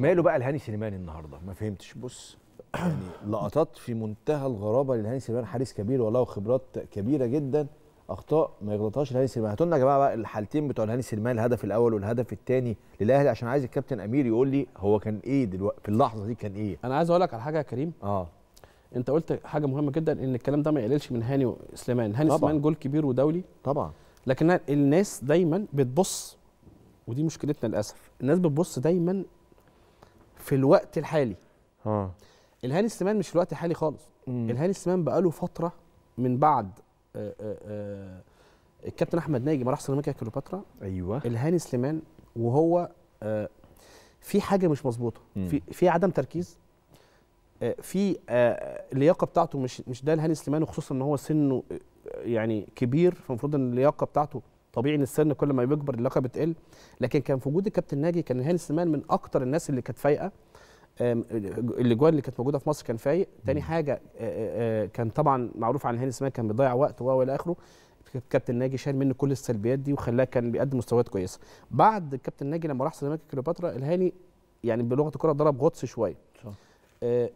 ماله بقى لهاني سليمان النهارده ما فهمتش بص يعني لقطات في منتهى الغرابه لهاني سليمان حارس كبير وله خبرات كبيره جدا اخطاء ما يغلطهاش لهاني سليمان هاتوا لنا يا جماعه بقى الحالتين بتوع لهاني سليمان الهدف الاول والهدف الثاني للاهلي عشان عايز الكابتن امير يقول لي هو كان ايه دلوقتي في اللحظه دي كان ايه انا عايز اقول لك على حاجه يا كريم اه انت قلت حاجه مهمه جدا ان الكلام ده ما يقللش من هاني سليمان هاني سليمان جول كبير ودولي طبعا لكن الناس دايما بتبص ودي مشكلتنا للاسف الناس بتبص دايما في الوقت الحالي اه الهاني سليمان مش في الوقت الحالي خالص مم. الهاني سليمان بقاله فتره من بعد آآ آه، آآ آه، آه، الكابتن احمد ناجي ما راح سيراميكا كليوباترا ايوه الهاني سليمان وهو في حاجه مش مظبوطه في في عدم تركيز في اللياقه بتاعته مش مش ده الهاني سليمان وخصوصا ان هو سنه يعني كبير فالمفروض ان اللياقه بتاعته طبيعي ان السن كل ما بيكبر اللياقه بتقل لكن كان في وجود الكابتن ناجي كان هاني سليمان من اكتر الناس اللي كانت فايقه الاجوان اللي كانت موجوده في مصر كان فايق تاني حاجه آه، آه، آه، كان طبعا معروف عن هاني سليمان كان بيضيع وقت و الى اخره كابتن ناجي شال منه كل السلبيات دي وخلاه كان بيقدم مستويات كويسه بعد الكابتن ناجي لما راح سيراميكا كليوباترا الهاني يعني بلغه الكره ضرب غطس شويه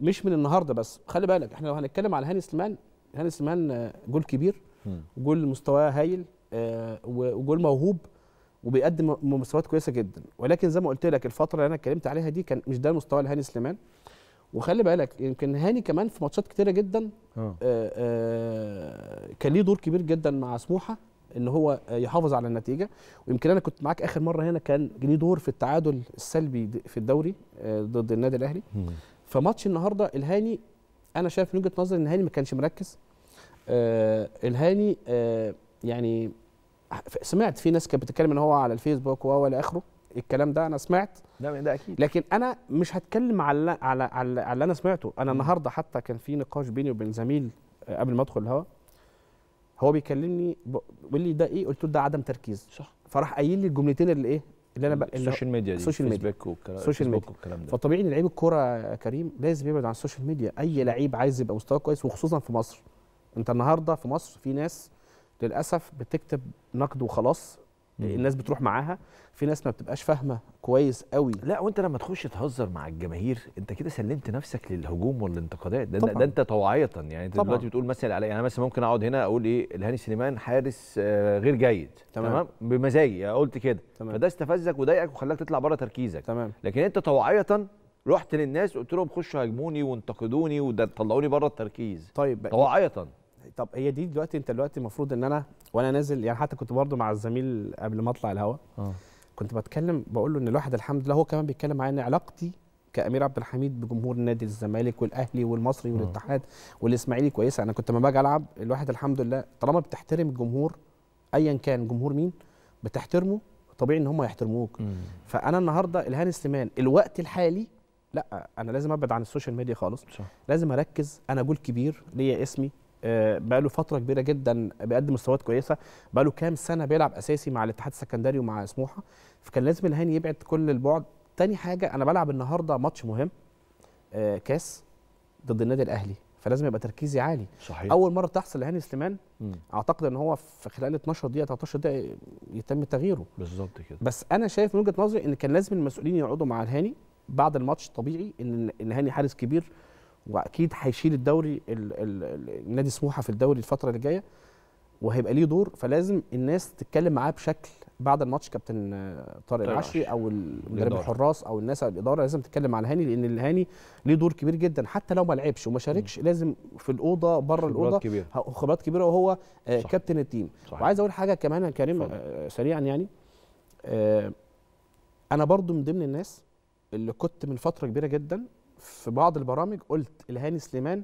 مش من النهارده بس خلي بالك احنا لو هنتكلم على هاني سليمان هاني سليمان جول كبير جول مستواه هايل آه، وجول موهوب وبيقدم مستويات كويسه جدا ولكن زي ما قلت لك الفتره اللي انا اتكلمت عليها دي كان مش ده مستوى لهاني سليمان وخلي بالك يمكن هاني كمان في ماتشات كتيره جدا آه. آه، كان ليه دور كبير جدا مع سموحه ان هو يحافظ على النتيجه ويمكن انا كنت معاك اخر مره هنا كان ليه دور في التعادل السلبي في الدوري ضد النادي الاهلي فماتش النهارده الهاني انا شايف من وجهه نظري ان هاني ما كانش مركز آه الهاني يعني سمعت في ناس كانت بتتكلم ان هو على الفيسبوك وهو الى اخره الكلام ده انا سمعت ده ده اكيد لكن انا مش هتكلم على على على, على اللي انا سمعته انا النهارده حتى كان في نقاش بيني وبين زميل آه، قبل ما ادخل الهواء هو بيكلمني بيقول لي ده ايه قلت له ده عدم تركيز صح فراح قايل لي الجملتين اللي ايه اللي انا بقى السوشيال ميديا دي السوشيال ميديا السوشيال ميديا والكلام ده فطبيعي ان لعيب الكوره يا كريم لازم يبعد عن السوشيال ميديا اي لعيب عايز يبقى مستواه كويس وخصوصا في مصر انت النهارده في مصر في ناس للاسف بتكتب نقد وخلاص الناس بتروح معاها في ناس ما بتبقاش فاهمه كويس قوي لا وانت لما تخش تهزر مع الجماهير انت كده سلمت نفسك للهجوم والانتقادات ده, ده انت طوعيه يعني انت دلوقتي بتقول مثلا علي إيه؟ انا مثلا ممكن اقعد هنا اقول ايه الهاني سليمان حارس آه غير جيد تمام, تمام؟ بمزاجي قلت كده فده استفزك وضايقك وخلاك تطلع بره تركيزك تمام لكن انت طوعيه رحت للناس قلت لهم خشوا هاجموني وانتقدوني وطلعوني بره التركيز طيب طوعيه طب هي دي دلوقتي انت دلوقتي المفروض ان انا وانا نازل يعني حتى كنت برضه مع الزميل قبل ما اطلع الهواء آه. كنت بتكلم بقول له ان الواحد الحمد لله هو كمان بيتكلم معايا ان علاقتي كامير عبد الحميد بجمهور نادي الزمالك والاهلي والمصري آه. والاتحاد والاسماعيلي كويسه انا كنت لما باجي العب الواحد الحمد لله طالما بتحترم الجمهور ايا كان جمهور مين بتحترمه طبيعي ان هم يحترموك مم. فانا النهارده الهاني سليمان الوقت الحالي لا انا لازم ابعد عن السوشيال ميديا خالص صح. لازم اركز انا جول كبير ليا اسمي آه، بقى له فتره كبيره جدا بيقدم مستويات كويسه بقى له كام سنه بيلعب اساسي مع الاتحاد السكندري ومع سموحه فكان لازم الهاني يبعد كل البعد تاني حاجه انا بلعب النهارده ماتش مهم آه، كاس ضد النادي الاهلي فلازم يبقى تركيزي عالي صحيح. اول مره تحصل لهاني سليمان اعتقد ان هو في خلال 12 دقيقه 13 دقيقه يتم تغييره بالظبط كده بس انا شايف من وجهه نظري ان كان لازم المسؤولين يقعدوا مع الهاني بعد الماتش طبيعي ان ان هاني حارس كبير واكيد هيشيل الدوري النادي سموحه في الدوري الفتره اللي جايه وهيبقى ليه دور فلازم الناس تتكلم معاه بشكل بعد الماتش كابتن طارق العشري او مدرب الحراس او الناس او الاداره لازم تتكلم على الهاني لان الهاني ليه دور كبير جدا حتى لو ما لعبش وما شاركش لازم في الاوضه بره الاوضه خبرات كبيرة. خبرات كبيره وهو آه، صح. كابتن التيم صح. وعايز اقول حاجه كمان يا كريم آه، سريعا يعني آه، انا برضو من ضمن الناس اللي كنت من فتره كبيره جدا في بعض البرامج قلت الهاني سليمان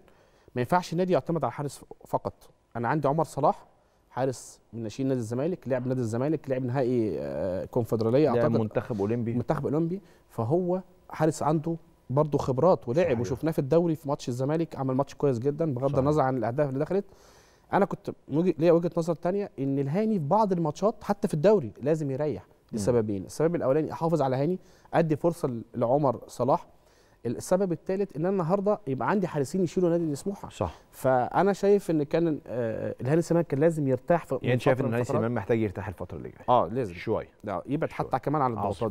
ما ينفعش النادي يعتمد على حارس فقط انا عندي عمر صلاح حارس من ناشئين نادي الزمالك لعب نادي الزمالك لعب نهائي آه، كونفدراليه اعتقد لعب منتخب اولمبي منتخب اولمبي فهو حارس عنده برضه خبرات ولعب وشفناه في الدوري في ماتش الزمالك عمل ماتش كويس جدا بغض النظر عن الاهداف اللي دخلت انا كنت ليا وجهه نظر ثانيه ان الهاني في بعض الماتشات حتى في الدوري لازم يريح لسببين السبب الاولاني احافظ على هاني ادي فرصه لعمر صلاح السبب الثالث ان انا النهارده يبقى عندي حارسين يشيلوا نادي سموحه صح فانا شايف ان كان آه الهاني سليمان كان لازم يرتاح في يعني شايف ان الهاني سليمان محتاج يرتاح الفتره اللي جايه اه لازم شويه يبعد حتى كمان عن الضغوطات